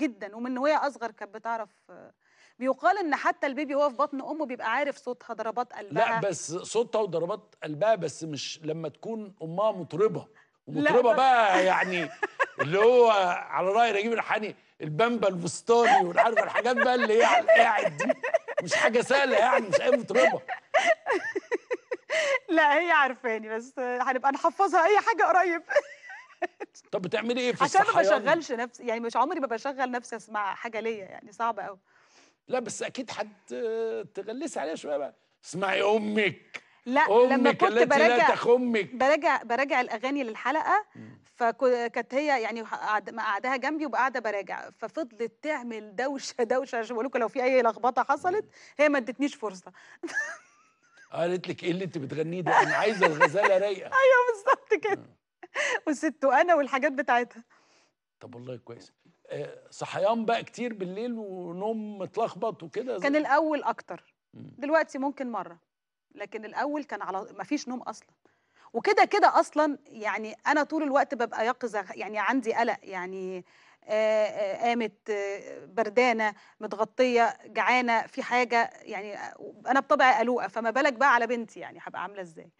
جدا ومن وهي اصغر كانت بتعرف بيقال ان حتى البيبي وهو في بطن امه بيبقى عارف صوتها ضربات قلبها لا بس صوتها وضربات قلبها بس مش لما تكون امها مطربه ومطربه بقى يعني اللي هو على راي رجيب الحاني البامبا البستاني والعارف الحاجات بقى اللي هي على القاعد دي مش حاجه سهله يعني مش اي مطربه لا هي عارفاني بس هنبقى نحفظها اي حاجه قريب طب بتعملي ايه في عشان ما بشغلش نفسي يعني مش عمري ما بشغل نفسي اسمع حاجه ليا يعني صعبه قوي لا بس اكيد هتغلسي عليها شويه بقى اسمعي امك لا أمك لما كنت براجع أمك. براجع براجع الاغاني للحلقه فكانت هي يعني قاعدها جنبي وقاعده براجع ففضلت تعمل دوشه دوشه عشان بقول لو في اي لخبطه حصلت هي ما ادتنيش فرصه قالت لك ايه اللي انت بتغنيه ده انا عايزه الغزاله رايقه ايوه بالظبط كده وست وانا والحاجات بتاعتها طب والله كويس آه، صحيان بقى كتير بالليل ونوم متلخبط وكده كان الاول اكتر دلوقتي ممكن مره لكن الاول كان على ما فيش نوم اصلا وكده كده اصلا يعني انا طول الوقت ببقى يقظه يعني عندي قلق يعني آه، آه، قامت بردانه متغطيه جعانه في حاجه يعني انا بطبعي قلوقه فما بالك بقى على بنتي يعني هبقى عامله ازاي